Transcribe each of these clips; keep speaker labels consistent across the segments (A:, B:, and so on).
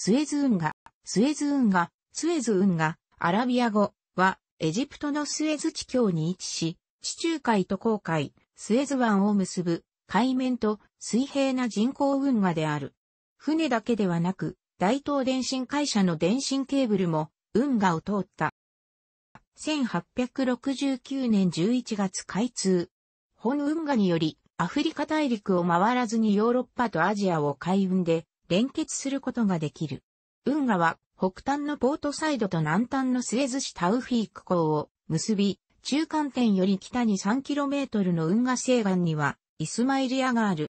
A: スエズ運河、スエズ運河、スエズ運河、アラビア語は、エジプトのスエズ地境に位置し、地中海と航海、スエズ湾を結ぶ、海面と水平な人工運河である。船だけではなく、大東電信会社の電信ケーブルも、運河を通った。1869年11月開通。本運河により、アフリカ大陸を回らずにヨーロッパとアジアを海運で連結することができる。運河は北端のポートサイドと南端のスエズ市タウフィーク港を結び、中間点より北に 3km の運河西岸にはイスマイリアがある。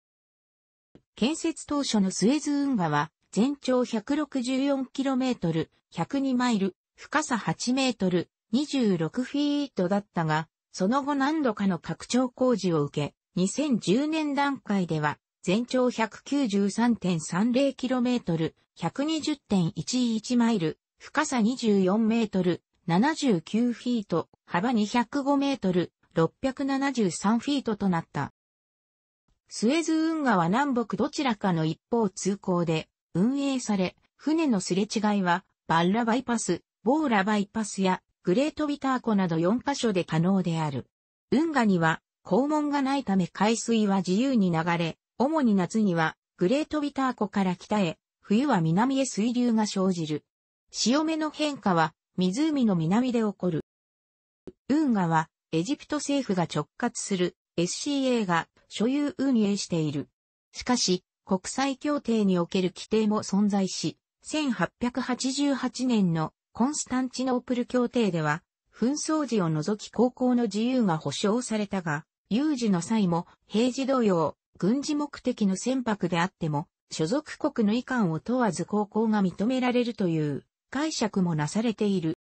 A: 建設当初のスエズ運河は全長 164km、102マイル、深さ8メートル、26フィートだったが、その後何度かの拡張工事を受け、2010年段階では全長 193.30km、120.11マイル、深さ24メートル、79フィート、幅205メートル、673フィートとなった。スエズ運河は南北どちらかの一方通行で運営され、船のすれ違いはバッラバイパス、ボーラバイパスやグレートビター湖など4カ所で可能である。運河には肛門がないため海水は自由に流れ、主に夏にはグレートビター湖から北へ、冬は南へ水流が生じる。潮目の変化は湖の南で起こる。運河はエジプト政府が直轄する SCA が所有運営している。しかし、国際協定における規定も存在し、1888年のコンスタンチノープル協定では、紛争時を除き航行の自由が保障されたが、有事の際も平時同様、軍事目的の船舶であっても、所属国の遺憾を問わず航行が認められるという解釈もなされている。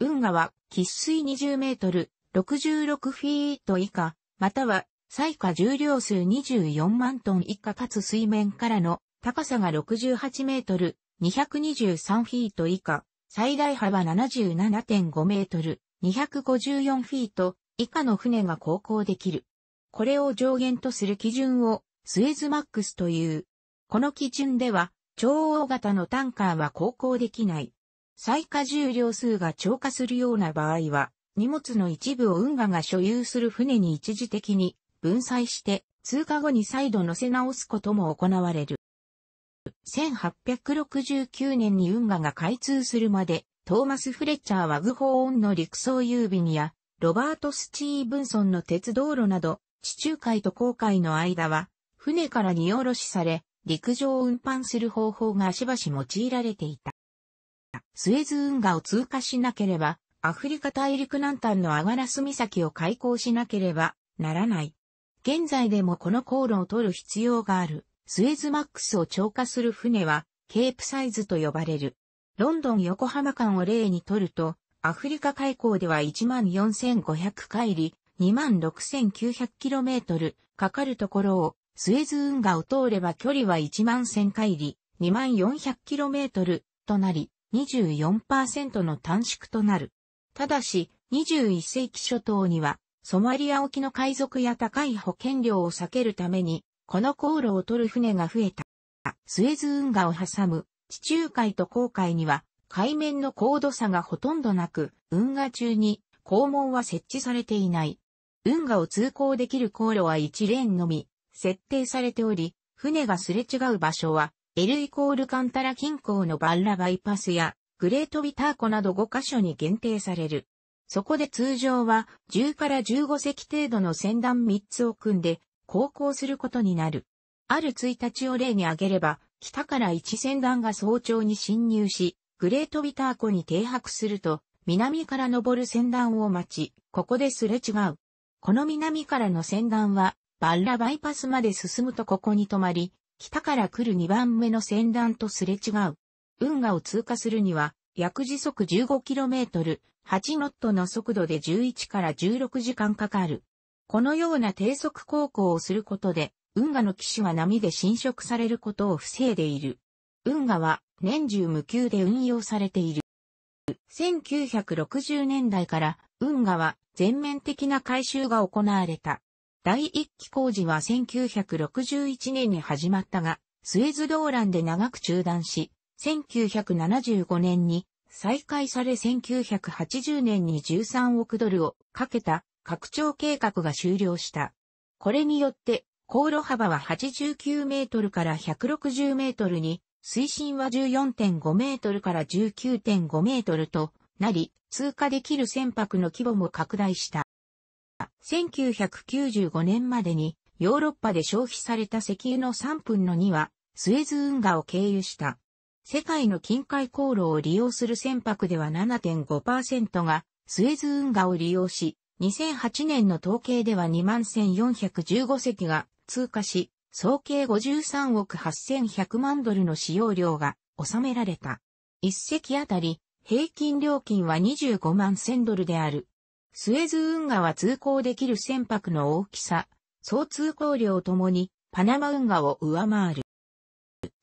A: 運河は、喫水20メートル、66フィート以下、または、最下重量数24万トン以下かつ水面からの高さが68メートル、223フィート以下、最大幅77.5メートル、254フィート以下の船が航行できる。これを上限とする基準をスエズマックスという。この基準では超大型のタンカーは航行できない。最下重量数が超過するような場合は、荷物の一部を運河が所有する船に一時的に分散して通過後に再度乗せ直すことも行われる。1869年に運河が開通するまで、トーマス・フレッチャーはグホーンの陸送郵便や、ロバート・スチーブンソンの鉄道路など、地中海と航海の間は、船から荷下ろしされ、陸上を運搬する方法がしばし用いられていた。スエズ運河を通過しなければ、アフリカ大陸南端のアガラス岬を開港しなければならない。現在でもこの航路を取る必要がある、スエズマックスを超過する船は、ケープサイズと呼ばれる。ロンドン横浜間を例にとると、アフリカ海溝では14,500海里、26,900km かかるところを、スエズ運河を通れば距離は1万1000回り 24,000km となり、24%の短縮となる。ただし、21世紀初頭には、ソマリア沖の海賊や高い保険料を避けるために、この航路を取る船が増えた。スエズ運河を挟む地中海と航海には海面の高度差がほとんどなく、運河中に肛門は設置されていない。運河を通行できる航路は1レーンのみ、設定されており、船がすれ違う場所は、エルイコールカンタラ近郊のバンラバイパスや、グレートビター湖など5カ所に限定される。そこで通常は10から15隻程度の船団3つを組んで航行することになる。ある1日を例に挙げれば、北から1船団が早朝に侵入し、グレートビター湖に停泊すると、南から登る船団を待ち、ここですれ違う。この南からの船団は、バッラバイパスまで進むとここに止まり、北から来る2番目の船団とすれ違う。運河を通過するには、約時速 15km、8ノットの速度で11から16時間かかる。このような低速航行をすることで、運河の騎士は波で侵食されることを防いでいる。運河は年中無休で運用されている。1960年代から運河は全面的な改修が行われた。第一期工事は1961年に始まったが、スエズ動乱で長く中断し、1975年に再開され1980年に13億ドルをかけた拡張計画が終了した。これによって、航路幅は89メートルから160メートルに、水深は14.5メートルから19.5メートルとなり、通過できる船舶の規模も拡大した。1995年までにヨーロッパで消費された石油の3分の2はスエズ運河を経由した。世界の近海航路を利用する船舶では7.5%がスエズ運河を利用し、2008年の統計では21,415隻が通過し、総計53億8100万ドルの使用量が収められた。1隻あたり平均料金は25万1000ドルである。スエズ運河は通行できる船舶の大きさ、総通行量ともにパナマ運河を上回る。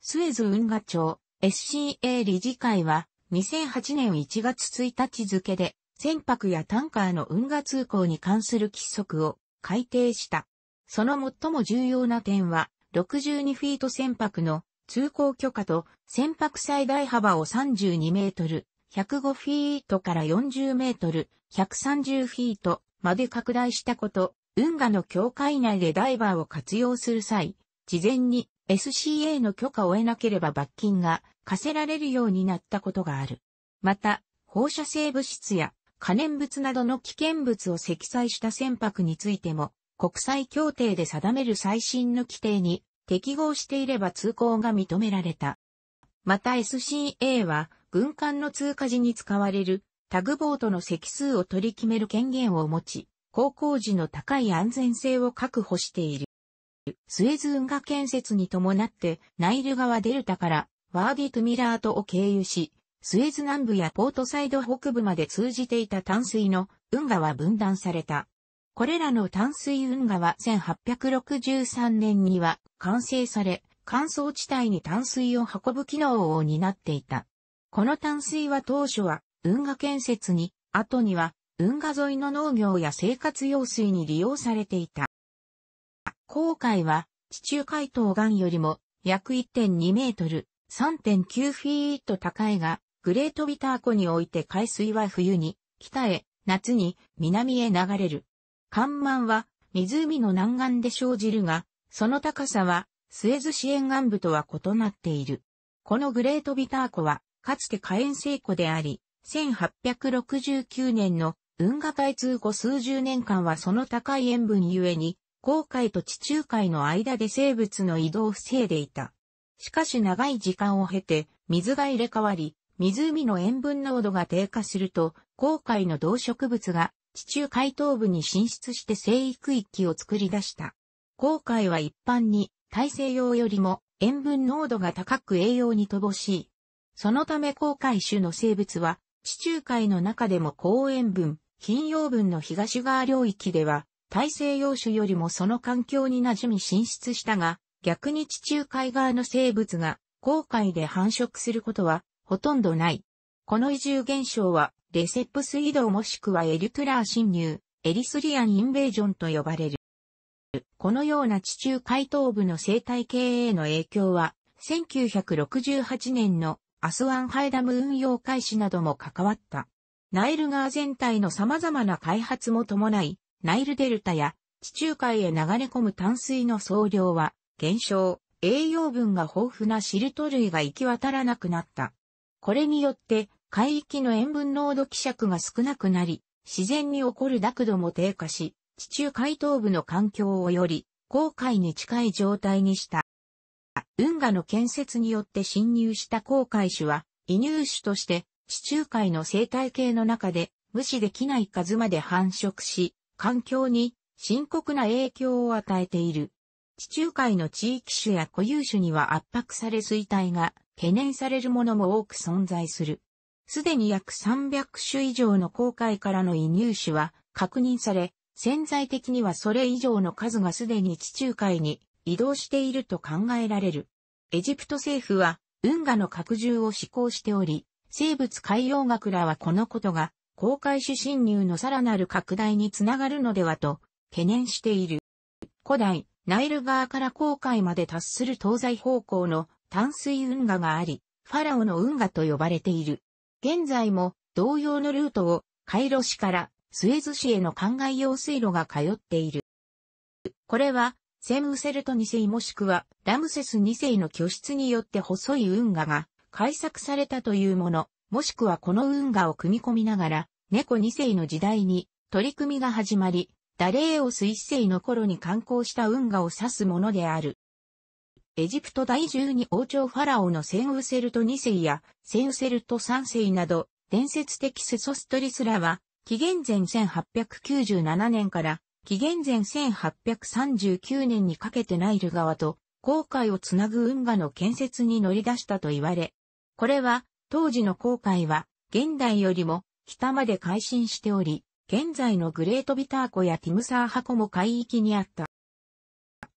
A: スエズ運河庁 SCA 理事会は2008年1月1日付で船舶やタンカーの運河通行に関する規則を改定した。その最も重要な点は62フィート船舶の通行許可と船舶最大幅を32メートル、105フィートから40メートル、130フィートまで拡大したこと、運河の境界内でダイバーを活用する際、事前に SCA の許可を得なければ罰金が課せられるようになったことがある。また、放射性物質や可燃物などの危険物を積載した船舶についても、国際協定で定める最新の規定に適合していれば通行が認められた。また SCA は軍艦の通過時に使われるタグボートの席数を取り決める権限を持ち、航行時の高い安全性を確保している。スエズ運河建設に伴ってナイル川デルタからワーディ・トゥミラートを経由し、スエズ南部やポートサイド北部まで通じていた淡水の運河は分断された。これらの淡水運河は1863年には完成され、乾燥地帯に淡水を運ぶ機能を担っていた。この淡水は当初は運河建設に、後には運河沿いの農業や生活用水に利用されていた。航海は地中海東岸よりも約1.2メートル、3.9フィート高いが、グレートビター湖において海水は冬に、北へ、夏に、南へ流れる。干満は湖の南岸で生じるが、その高さはスエズ支援岸部とは異なっている。このグレートビター湖はかつて火炎聖湖であり、1869年の運河開通後数十年間はその高い塩分ゆえに、航海と地中海の間で生物の移動を防いでいた。しかし長い時間を経て、水が入れ替わり、湖の塩分濃度が低下すると、航海の動植物が地中海東部に進出して生育域を作り出した。航海は一般に大西洋よりも塩分濃度が高く栄養に乏しいそのため公海種の生物は、地中海の中でも高塩分、貧溶分の東側領域では、大西洋種よりもその環境に馴染み進出したが、逆に地中海側の生物が、公海で繁殖することは、ほとんどない。この移住現象は、レセップス移動もしくはエリトゥラー侵入、エリスリアンインベージョンと呼ばれる。このような地中海東部の生態系への影響は、1968年のアスワンハイダム運用開始なども関わった。ナイル川全体の様々な開発も伴い、ナイルデルタや地中海へ流れ込む淡水の総量は減少、栄養分が豊富なシルト類が行き渡らなくなった。これによって海域の塩分濃度希釈が少なくなり、自然に起こる濁度も低下し、地中海東部の環境をより、航海に近い状態にした。運河の建設によって侵入した航海種は、移入種として、地中海の生態系の中で無視できない数まで繁殖し、環境に深刻な影響を与えている。地中海の地域種や固有種には圧迫され衰退が懸念されるものも多く存在する。すでに約300種以上の航海からの移入種は確認され、潜在的にはそれ以上の数がすでに地中海に移動していると考えられる。エジプト政府は運河の拡充を施行しており、生物海洋学らはこのことが公海種侵入のさらなる拡大につながるのではと懸念している。古代、ナイル川から航海まで達する東西方向の淡水運河があり、ファラオの運河と呼ばれている。現在も同様のルートをカイロ市からスエズ市への灌漑用水路が通っている。これはセムセルト2世もしくはラムセス2世の居室によって細い運河が改作されたというもの、もしくはこの運河を組み込みながら、猫2世の時代に取り組みが始まり、ダレーオス1世の頃に観光した運河を指すものである。エジプト第12王朝ファラオのセンウセルト2世やセンウセルト3世など伝説的セソストリスらは紀元前1897年から紀元前1839年にかけてナイル川と航海をつなぐ運河の建設に乗り出したと言われ、これは当時の航海は現代よりも北まで改進しており、現在のグレートビター湖やティムサーハコも海域にあった。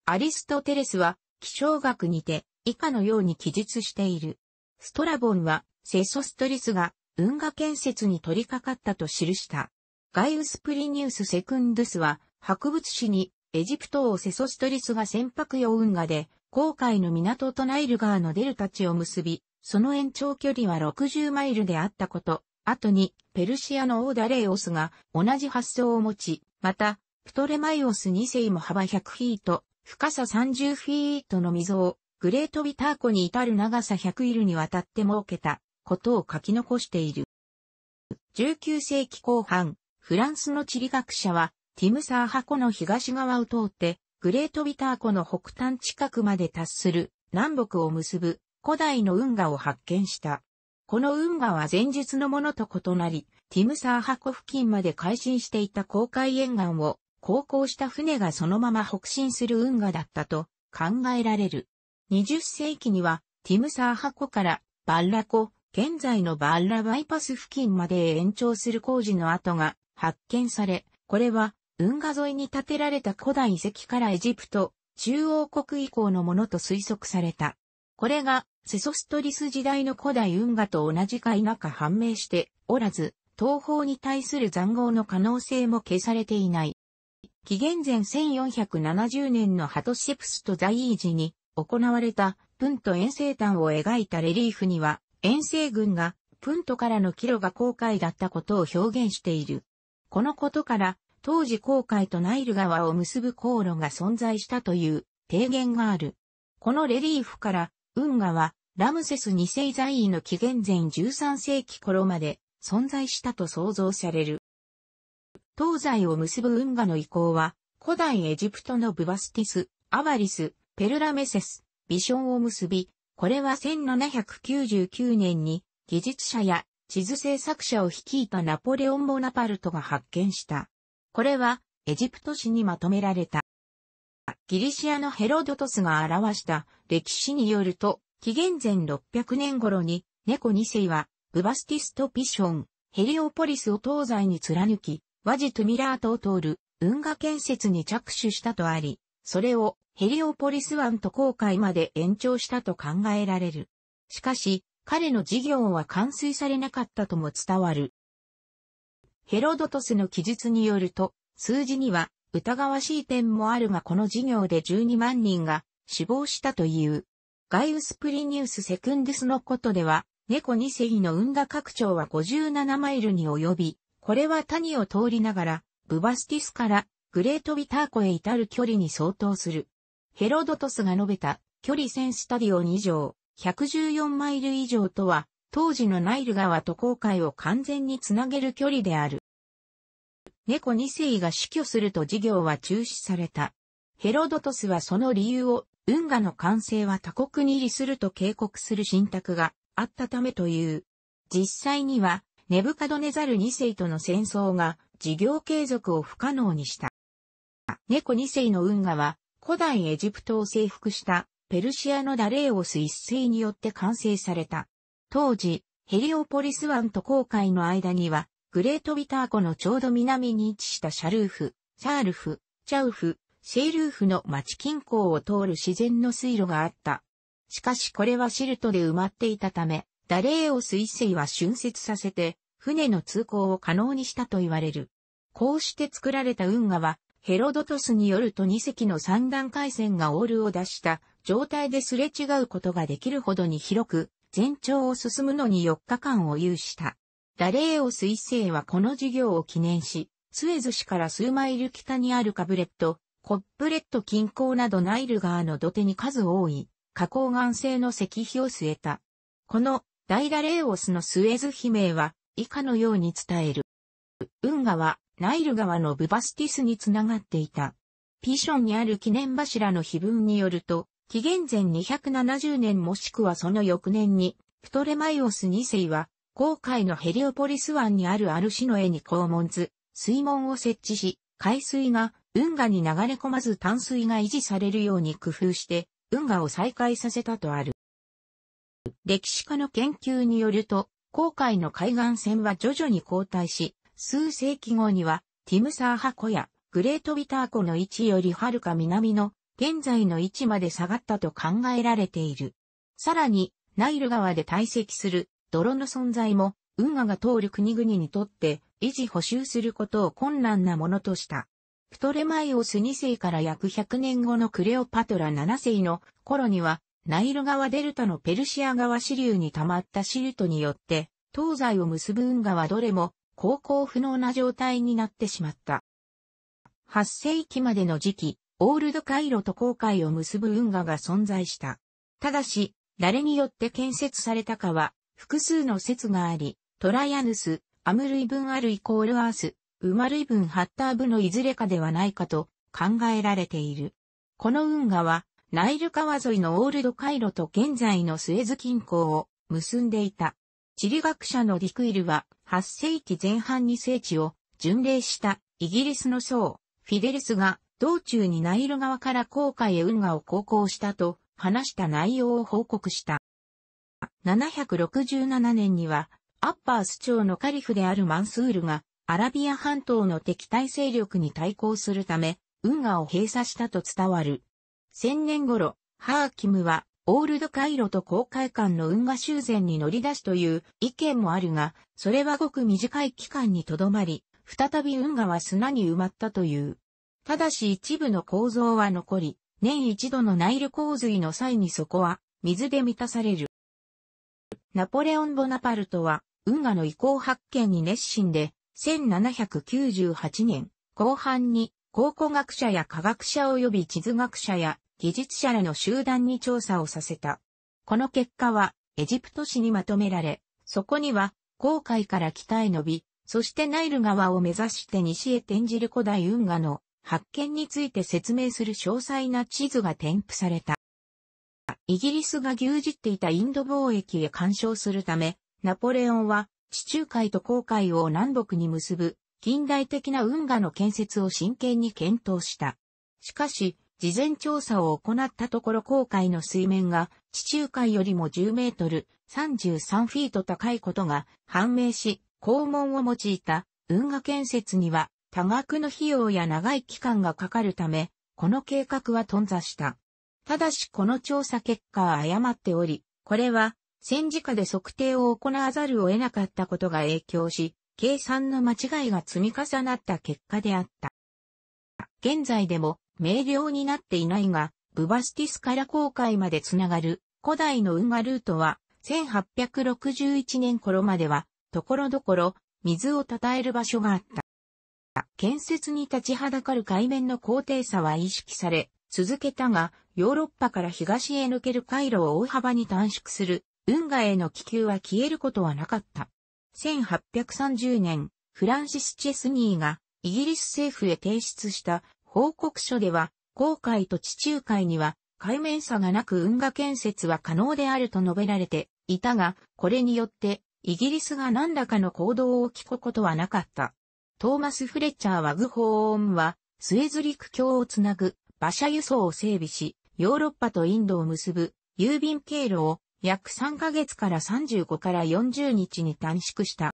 A: アリストテレスは気象学にて以下のように記述している。ストラボンはセソストリスが運河建設に取り掛かったと記した。ガイウス・プリニウス・セクンドゥスは博物誌に、エジプト王セソストリスが船舶用運河で、航海の港とナイル川のデルタ地を結び、その延長距離は60マイルであったこと、後に、ペルシアのオーダレイオスが同じ発想を持ち、また、プトレマイオス2世も幅100フィート、深さ30フィートの溝を、グレートビター湖に至る長さ100イルにわたって設けたことを書き残している。19世紀後半、フランスの地理学者はティムサーハコの東側を通って、グレートビター湖の北端近くまで達する南北を結ぶ古代の運河を発見した。この運河は前述のものと異なり、ティムサーハコ付近まで改進していた航海沿岸を航行した船がそのまま北進する運河だったと考えられる。20世紀にはティムサーハコからバッラ湖、現在のバッラバイパス付近まで延長する工事の跡が発見され、これは運河沿いに建てられた古代遺跡からエジプト、中央国以降のものと推測された。これがセソストリス時代の古代運河と同じか否か判明しておらず、東方に対する残号の可能性も消されていない。紀元前1470年のハトシェプスとザイージに行われたプント遠征団を描いたレリーフには遠征軍がプントからの帰路が航海だったことを表現している。このことから当時航海とナイル川を結ぶ航路が存在したという提言がある。このレリーフから、運河はラムセス2世在位の紀元前13世紀頃まで存在したと想像される。東西を結ぶ運河の移行は、古代エジプトのブバスティス、アバリス、ペルラメセス、ビションを結び、これは1799年に技術者や地図制作者を率いたナポレオン・ボナパルトが発見した。これはエジプト史にまとめられた。ギリシアのヘロドトスが表した歴史によると、紀元前600年頃に猫2世はブバスティストピション、ヘリオポリスを東西に貫き、ワジトミラートを通る運河建設に着手したとあり、それをヘリオポリス湾と航海まで延長したと考えられる。しかし、彼の事業は完遂されなかったとも伝わる。ヘロドトスの記述によると、数字には疑わしい点もあるがこの事業で12万人が死亡したという。ガイウス・プリニウス・セクンデスのことでは、猫2世の運河拡張は57マイルに及び、これは谷を通りながら、ブバスティスからグレートビター湖へ至る距離に相当する。ヘロドトスが述べた距離1000スタディオ2乗、114マイル以上とは当時のナイル川と航海を完全につなげる距離である。猫2世が死去すると事業は中止された。ヘロドトスはその理由を、運河の完成は他国に利すると警告する信託があったためという。実際には、ネブカドネザル2世との戦争が事業継続を不可能にした。猫2世の運河は、古代エジプトを征服したペルシアのダレーオス一世によって完成された。当時、ヘリオポリス湾と航海の間には、グレートビター湖のちょうど南に位置したシャルーフ、サールフ、チャウフ、シェールーフの町近郊を通る自然の水路があった。しかしこれはシルトで埋まっていたため、ダレーオ水星は浚渫させて、船の通行を可能にしたと言われる。こうして作られた運河は、ヘロドトスによると2隻の三段回線がオールを出した状態ですれ違うことができるほどに広く、全長を進むのに4日間を有した。ダレーオス一世はこの事業を記念し、スエズ市から数マイル北にあるカブレット、コップレット近郊などナイル川の土手に数多い、花崗岩製の石碑を据えた。この大ダレーオスのスエズ碑名は以下のように伝える。運河はナイル川のブバスティスにつながっていた。ピションにある記念柱の碑文によると、紀元前270年もしくはその翌年に、プトレマイオス2世は、航海のヘリオポリス湾にあるアルシノエに肛門図、水門を設置し、海水が運河に流れ込まず淡水が維持されるように工夫して、運河を再開させたとある。歴史家の研究によると、航海の海岸線は徐々に後退し、数世紀後には、ティムサーハ湖やグレートビター湖の位置よりはるか南の現在の位置まで下がったと考えられている。さらに、ナイル川で堆積する泥の存在も、運河が通る国々にとって維持補修することを困難なものとした。プトレマイオス2世から約100年後のクレオパトラ7世の頃には、ナイル川デルタのペルシア川支流に溜まったシルトによって、東西を結ぶ運河はどれも、航行不能な状態になってしまった。8世紀までの時期、オールドカイロと航海を結ぶ運河が存在した。ただし、誰によって建設されたかは、複数の説があり、トライアヌス、アムルブ分アルイコールアース、ウマルブ分ハッター部のいずれかではないかと考えられている。この運河は、ナイル川沿いのオールドカイロと現在のスエズ近郊を結んでいた。地理学者のディクイルは、8世紀前半に聖地を巡礼したイギリスの僧、フィデルスが道中にナイル川から航海へ運河を航行したと話した内容を報告した。767年には、アッパース町のカリフであるマンスールが、アラビア半島の敵対勢力に対抗するため、運河を閉鎖したと伝わる。千年頃、ハーキムは、オールドカイロと航海間の運河修繕に乗り出すという意見もあるが、それはごく短い期間にとどまり、再び運河は砂に埋まったという。ただし一部の構造は残り、年一度のナイル洪水の際にそこは水で満たされる。ナポレオン・ボナパルトは、運河の遺構発見に熱心で、1798年後半に考古学者や科学者及び地図学者や技術者らの集団に調査をさせた。この結果はエジプト史にまとめられ、そこには航海から北へ伸び、そしてナイル川を目指して西へ転じる古代運河の発見について説明する詳細な地図が添付された。イギリスが牛耳っていたインド貿易へ干渉するため、ナポレオンは地中海と航海を南北に結ぶ近代的な運河の建設を真剣に検討した。しかし、事前調査を行ったところ航海の水面が地中海よりも10メートル33フィート高いことが判明し、肛門を用いた運河建設には多額の費用や長い期間がかかるため、この計画は頓挫した。ただしこの調査結果は誤っており、これは戦時下で測定を行わざるを得なかったことが影響し、計算の間違いが積み重なった結果であった。現在でも明瞭になっていないが、ブバスティスから航海までつながる古代の運河ルートは、1861年頃までは、ところどころ水を称える場所があった。建設に立ちはだかる海面の高低差は意識され、続けたが、ヨーロッパから東へ抜ける回路を大幅に短縮する、運河への気球は消えることはなかった。1830年、フランシス・チェスニーがイギリス政府へ提出した報告書では、航海と地中海には海面差がなく運河建設は可能であると述べられていたが、これによってイギリスが何らかの行動を聞くことはなかった。トーマス・フレッチャー・ワグホーンは、スエズリク橋をつなぐ馬車輸送を整備し、ヨーロッパとインドを結ぶ郵便経路を約3ヶ月から35から40日に短縮した。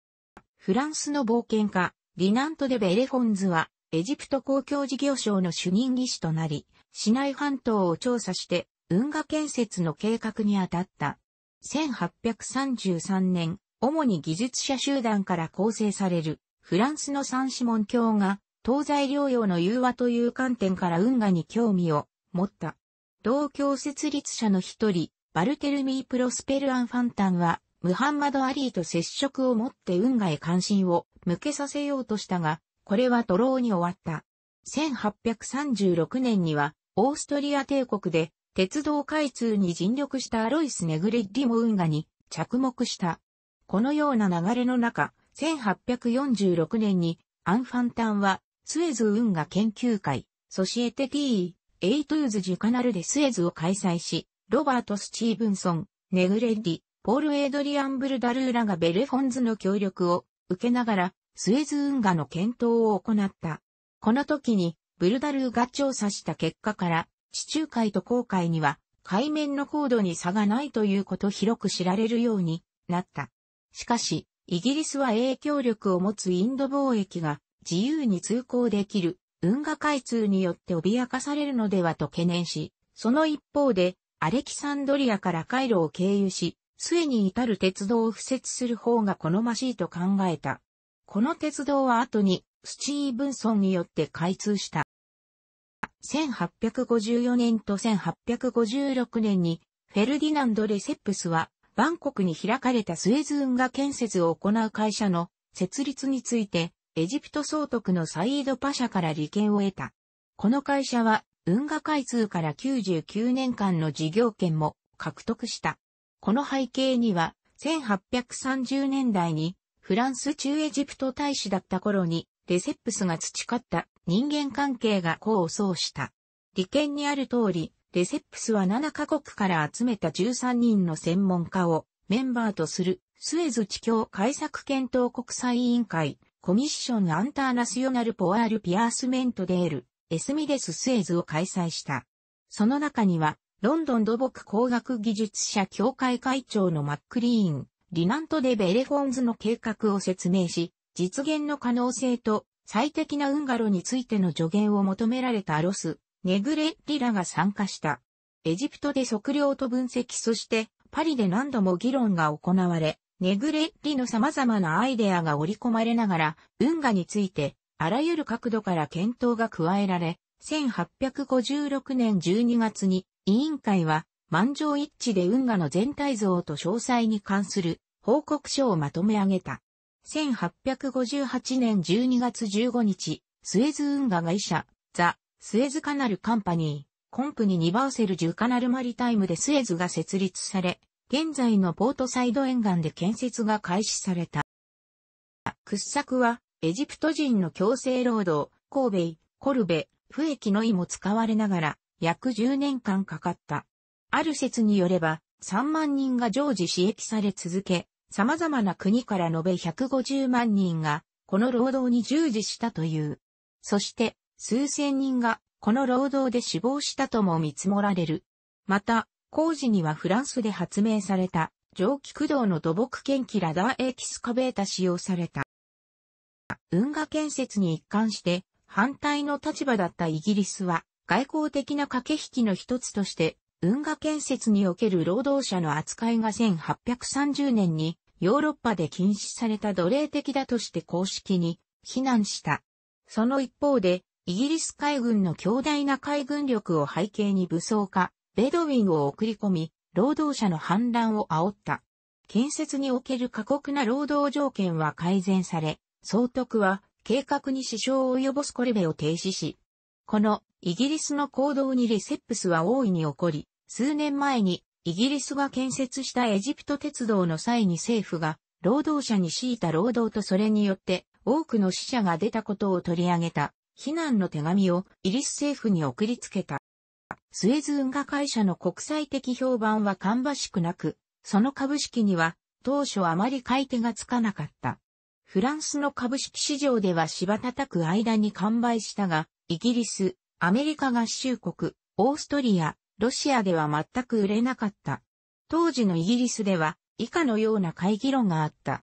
A: フランスの冒険家、リナント・デ・ベレフォンズは、エジプト公共事業省の主任技師となり、市内半島を調査して、運河建設の計画に当たった。1833年、主に技術者集団から構成されるフランスのサンシモン教が、東西療養の融和という観点から運河に興味を持った。同教設立者の一人、バルテルミー・プロスペルアン・ファンタンは、ムハンマド・アリーと接触を持って運河へ関心を向けさせようとしたが、これは徒労に終わった。1836年には、オーストリア帝国で、鉄道開通に尽力したアロイス・ネグレッリも運河に着目した。このような流れの中、1846年にアンファンタンはスエズ運河研究会、ソシエテティー、エイトゥーズ・ジュカナルでスエズを開催し、ロバート・スチーブンソン、ネグレッディ、ポール・エイドリアン・ブルダルーラがベレフォンズの協力を受けながら、スエズ運河の検討を行った。この時に、ブルダルーが調査した結果から、地中海と航海には、海面の高度に差がないということ広く知られるようになった。しかし、イギリスは影響力を持つインド貿易が自由に通行できる運河開通によって脅かされるのではと懸念し、その一方で、アレキサンドリアからカイロを経由し、末に至る鉄道を敷設する方が好ましいと考えた。この鉄道は後にスチーブンソンによって開通した。1854年と1856年にフェルディナンド・レセップスはバンコクに開かれたスエズ運河建設を行う会社の設立について、エジプト総督のサイードパシャから利権を得た。この会社は、運河開通から99年間の事業権も獲得した。この背景には、1830年代に、フランス中エジプト大使だった頃に、レセップスが培った人間関係が功を奏した。利権にある通り、レセップスは7カ国から集めた13人の専門家をメンバーとするスエズ地協開作検討国際委員会コミッションアンターナショナルポアールピアースメントデールエスミデススエズを開催した。その中にはロンドン土木工学技術者協会会長のマックリーン、リナント・デ・ベレフォンズの計画を説明し、実現の可能性と最適な運河路についての助言を求められたロス、ネグレッリらが参加した。エジプトで測量と分析そしてパリで何度も議論が行われ、ネグレッリの様々なアイデアが織り込まれながら、運河についてあらゆる角度から検討が加えられ、1856年12月に委員会は満場一致で運河の全体像と詳細に関する報告書をまとめ上げた。1858年12月15日、スエズ運河会社、ザ・スエズカナルカンパニー、コンプニニバーセル10カナルマリタイムでスエズが設立され、現在のポートサイド沿岸で建設が開始された。掘削は、エジプト人の強制労働、神戸、コルベ、不益の意も使われながら、約10年間かかった。ある説によれば、3万人が常時刺激され続け、様々な国から延べ150万人が、この労働に従事したという。そして、数千人がこの労働で死亡したとも見積もられる。また、工事にはフランスで発明された蒸気駆動の土木研機ラダーエキスカベータ使用された。運河建設に一貫して反対の立場だったイギリスは外交的な駆け引きの一つとして運河建設における労働者の扱いが1830年にヨーロッパで禁止された奴隷的だとして公式に非難した。その一方でイギリス海軍の強大な海軍力を背景に武装化、ベドウィンを送り込み、労働者の反乱を煽った。建設における過酷な労働条件は改善され、総督は計画に支障を及ぼすコレベを停止し、このイギリスの行動にリセップスは大いに起こり、数年前にイギリスが建設したエジプト鉄道の際に政府が労働者に強いた労働とそれによって多くの死者が出たことを取り上げた。非難の手紙をイギリス政府に送りつけた。スエズ運河会社の国際的評判は芳しくなく、その株式には当初あまり買い手がつかなかった。フランスの株式市場では芝叩く間に完売したが、イギリス、アメリカ合衆国、オーストリア、ロシアでは全く売れなかった。当時のイギリスでは以下のような会議論があった。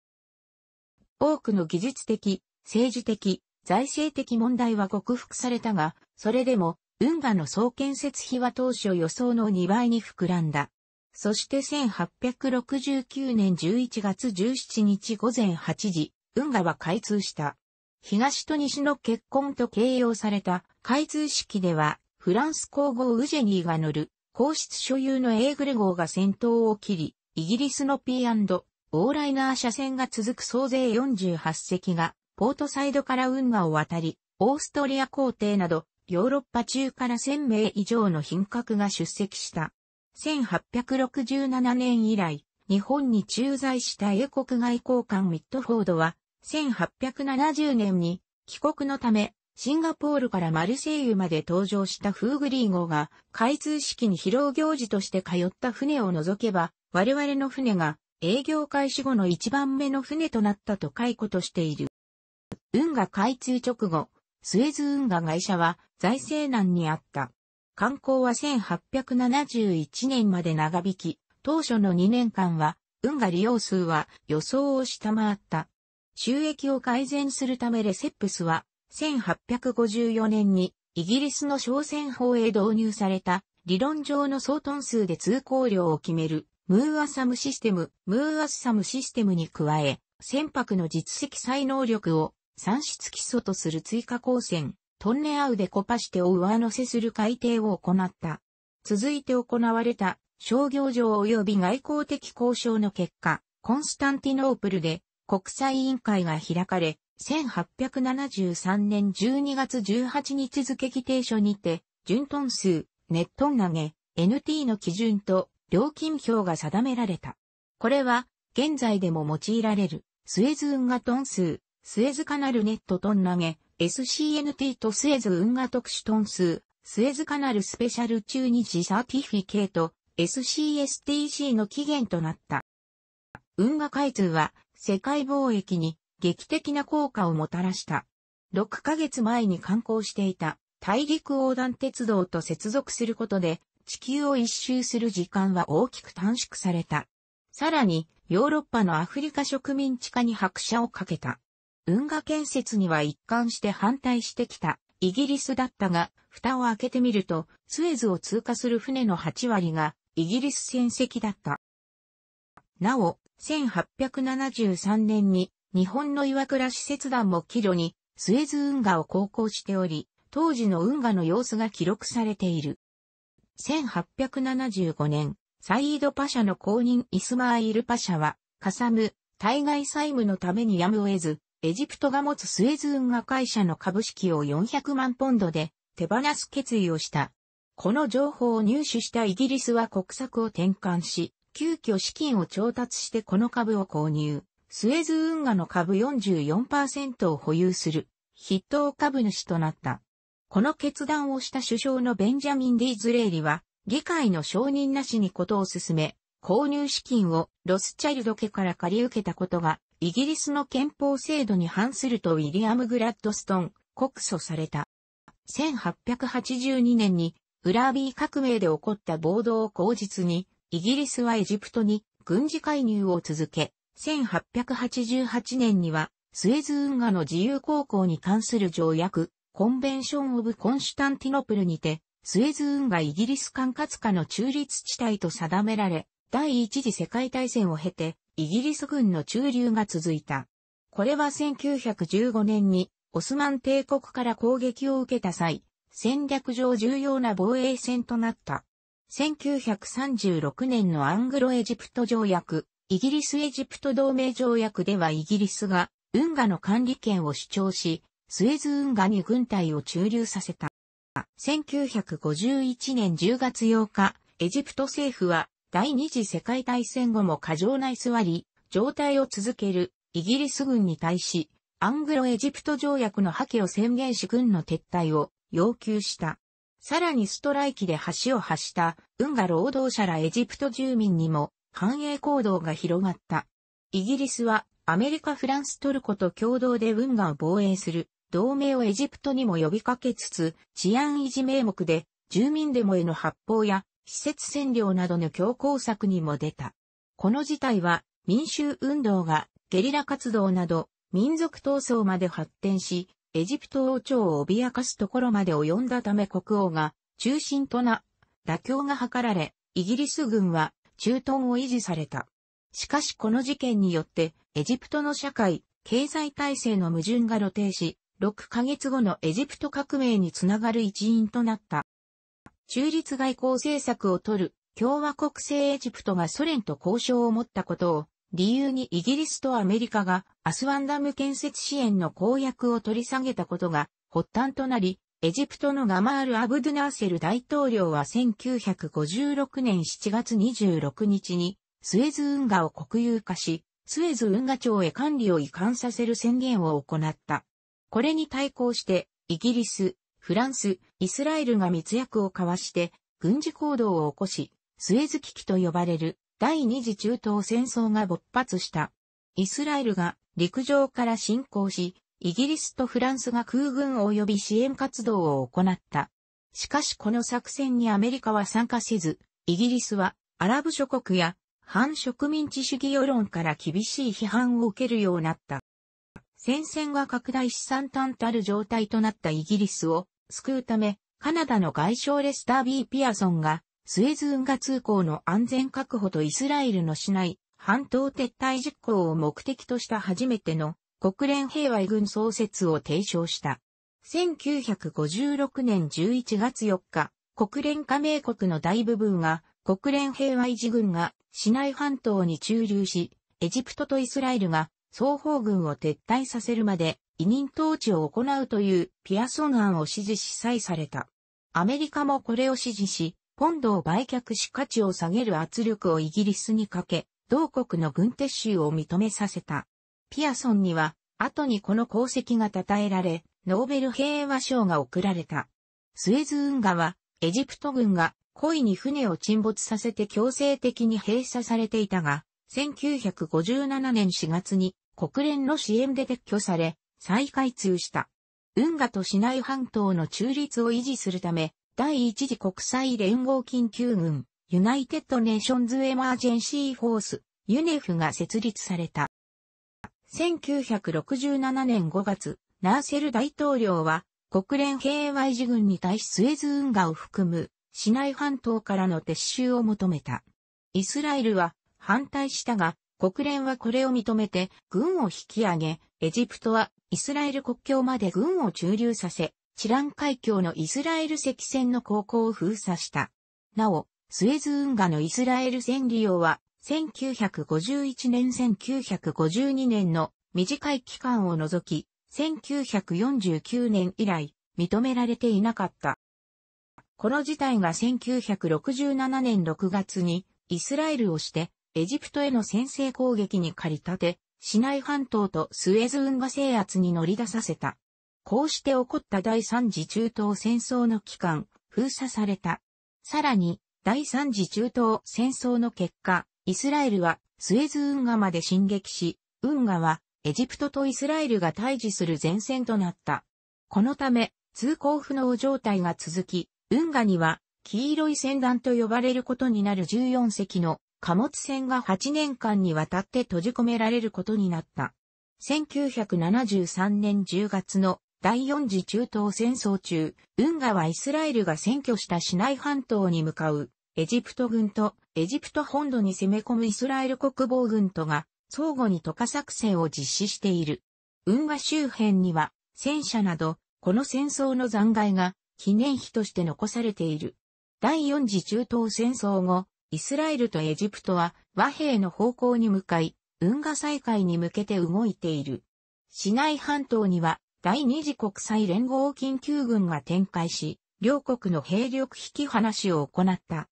A: 多くの技術的、政治的、財政的問題は克服されたが、それでも、運河の総建設費は当初予想の2倍に膨らんだ。そして1869年11月17日午前8時、運河は開通した。東と西の結婚と形容された開通式では、フランス皇后ウジェニーが乗る、皇室所有のエーグレ号が先頭を切り、イギリスの P& オーライナー車線が続く総勢48隻がポートサイドから運河を渡り、オーストリア皇帝など、ヨーロッパ中から1000名以上の品格が出席した。1867年以来、日本に駐在した英国外交官ミッドフォードは、1870年に帰国のため、シンガポールからマルセイユまで登場したフーグリー号が、開通式に披露行事として通った船を除けば、我々の船が営業開始後の一番目の船となったと解雇としている。運河開通直後、スエズ運河会社は財政難にあった。観光は1871年まで長引き、当初の2年間は運河利用数は予想を下回った。収益を改善するためレセップスは1854年にイギリスの商船法へ導入された理論上の総トン数で通行量を決めるムーアサムシステム、ムーアスサムシステムに加え、船舶の実績再能力を算出基礎とする追加光線、トンネアウでコパしてを上乗せする改定を行った。続いて行われた商業上及び外交的交渉の結果、コンスタンティノープルで国際委員会が開かれ、1873年12月18日付議定書にて、純トン数、ネットン投げ、NT の基準と料金表が定められた。これは、現在でも用いられる、スエズ運河トン数、スエズカナルネットトン投げ、SCNT とスエズ運河特殊トン数、スエズカナルスペシャル中日サーティフィケート、SCSTC の期限となった。運河開通は世界貿易に劇的な効果をもたらした。6ヶ月前に観光していた大陸横断鉄道と接続することで地球を一周する時間は大きく短縮された。さらにヨーロッパのアフリカ植民地化に拍車をかけた。運河建設には一貫して反対してきたイギリスだったが、蓋を開けてみると、スエズを通過する船の8割がイギリス船籍だった。なお、1873年に日本の岩倉使節団も帰路にスエズ運河を航行しており、当時の運河の様子が記録されている。1875年、サイードパシャの公認イスマーイルパシャは、かさむ、対外債務のためにやむを得ず、エジプトが持つスエズ運河会社の株式を400万ポンドで手放す決意をした。この情報を入手したイギリスは国策を転換し、急遽資金を調達してこの株を購入。スエズ運河の株44%を保有する筆頭株主となった。この決断をした首相のベンジャミン・ディ・ズレイリは、議会の承認なしにことを進め、購入資金をロスチャイルド家から借り受けたことがイギリスの憲法制度に反するとウィリアム・グラッドストン、告訴された。1882年に、ウラービー革命で起こった暴動を口実に、イギリスはエジプトに軍事介入を続け、1888年には、スエズ運河の自由航行に関する条約、コンベンション・オブ・コンシュタンティノプルにて、スエズ運河イギリス管轄下の中立地帯と定められ、第一次世界大戦を経て、イギリス軍の駐留が続いた。これは1915年にオスマン帝国から攻撃を受けた際、戦略上重要な防衛戦となった。1936年のアングロエジプト条約、イギリスエジプト同盟条約ではイギリスが運河の管理権を主張し、スエズ運河に軍隊を駐留させた。1951年10月8日、エジプト政府は第二次世界大戦後も過剰な居座り、状態を続けるイギリス軍に対し、アングロエジプト条約の破棄を宣言し軍の撤退を要求した。さらにストライキで橋を発した運河労働者らエジプト住民にも繁栄行動が広がった。イギリスはアメリカ、フランス、トルコと共同で運河を防衛する同盟をエジプトにも呼びかけつつ治安維持名目で住民デモへの発砲や施設占領などの強硬策にも出た。この事態は民衆運動がゲリラ活動など民族闘争まで発展し、エジプト王朝を脅かすところまで及んだため国王が中心とな妥協が図られ、イギリス軍は中屯を維持された。しかしこの事件によってエジプトの社会、経済体制の矛盾が露呈し、6ヶ月後のエジプト革命につながる一因となった。中立外交政策を取る共和国政エジプトがソ連と交渉を持ったことを理由にイギリスとアメリカがアスワンダム建設支援の公約を取り下げたことが発端となり、エジプトのガマール・アブドゥナーセル大統領は1956年7月26日にスエズ運河を国有化し、スエズ運河庁へ管理を移管させる宣言を行った。これに対抗して、イギリス、フランス、イスラエルが密約を交わして軍事行動を起こし、スエズ危機と呼ばれる第二次中東戦争が勃発した。イスラエルが陸上から侵攻し、イギリスとフランスが空軍及び支援活動を行った。しかしこの作戦にアメリカは参加せず、イギリスはアラブ諸国や反植民地主義世論から厳しい批判を受けるようになった。戦線が拡大し惨憺たる状態となったイギリスを救うため、カナダの外相レスター・ビー・ピアソンが、スエズ運河通行の安全確保とイスラエルの市内、半島撤退実行を目的とした初めての国連平和軍創設を提唱した。1956年11月4日、国連加盟国の大部分が国連平和維持軍が市内半島に駐留し、エジプトとイスラエルが双方軍を撤退させるまで委任統治を行うというピアソン案を支持し採された。アメリカもこれを支持し、ポンドを売却し価値を下げる圧力をイギリスにかけ、同国の軍撤収を認めさせた。ピアソンには、後にこの功績が称えられ、ノーベル平和賞が贈られた。スエズ運河は、エジプト軍が故意に船を沈没させて強制的に閉鎖されていたが、1957年4月に国連の支援で撤去され、再開通した。運河と市内半島の中立を維持するため、第一次国際連合緊急軍、ユナイテッドネーションズエマージェンシーフォース、ユネフが設立された。1967年5月、ナーセル大統領は、国連平和維持軍に対しスエズ運河を含む、市内半島からの撤収を求めた。イスラエルは反対したが、国連はこれを認めて軍を引き上げ、エジプトはイスラエル国境まで軍を駐留させ、チラン海峡のイスラエル赤線の航行を封鎖した。なお、スエズ運河のイスラエル線利用は、1951年1952年の短い期間を除き、1949年以来、認められていなかった。この事態が1967年6月にイスラエルをしてエジプトへの先制攻撃に駆り立て、シナイ半島とスエズ運河制圧に乗り出させた。こうして起こった第三次中東戦争の期間、封鎖された。さらに、第三次中東戦争の結果、イスラエルはスエズ運河まで進撃し、運河はエジプトとイスラエルが対峙する前線となった。このため、通行不能状態が続き、運河には黄色い船団と呼ばれることになる14隻の貨物船が8年間にわたって閉じ込められることになった。1973年10月の第4次中東戦争中、運河はイスラエルが占拠したシナイ半島に向かうエジプト軍とエジプト本土に攻め込むイスラエル国防軍とが相互に渡河作戦を実施している。運河周辺には戦車などこの戦争の残骸が記念碑として残されている。第4次中東戦争後、イスラエルとエジプトは和平の方向に向かい、運河再開に向けて動いている。市内半島には第二次国際連合緊急軍が展開し、両国の兵力引き離しを行った。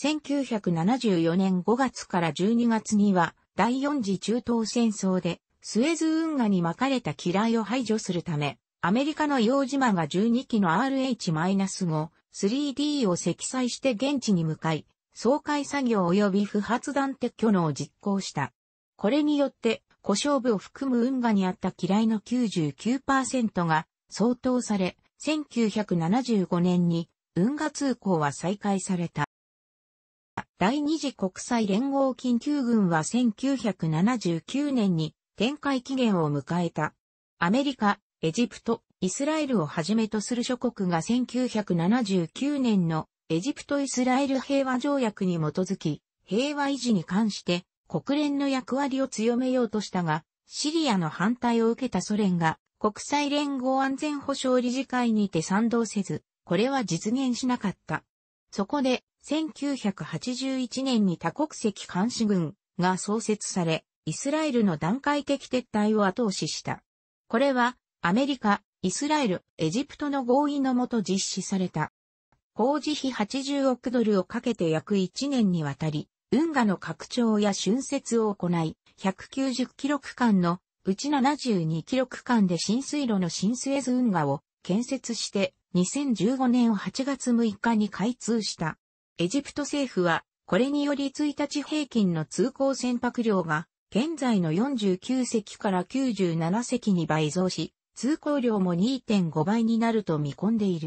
A: 1974年5月から12月には第四次中東戦争でスエズ運河に巻かれた機雷を排除するため、アメリカの洋島が12機の RH-5-3D を積載して現地に向かい、総会作業及び不発弾撤去のを実行した。これによって、故障部を含む運河にあった機雷の99%が相当され、1975年に運河通行は再開された。第二次国際連合緊急軍は1979年に展開期限を迎えた。アメリカ、エジプト、イスラエルをはじめとする諸国が1979年のエジプト・イスラエル平和条約に基づき、平和維持に関して国連の役割を強めようとしたが、シリアの反対を受けたソ連が国際連合安全保障理事会にて賛同せず、これは実現しなかった。そこで、1981年に多国籍監視軍が創設され、イスラエルの段階的撤退を後押しした。これは、アメリカ、イスラエル、エジプトの合意のもと実施された。工事費80億ドルをかけて約1年にわたり、運河の拡張や浚渫を行い、190キロ区間のうち72キロ区間で浸水路の浸水図運河を建設して2015年8月6日に開通した。エジプト政府はこれにより1日平均の通行船舶量が現在の49隻から97隻に倍増し、通行量も2.5倍になると見込んでいる。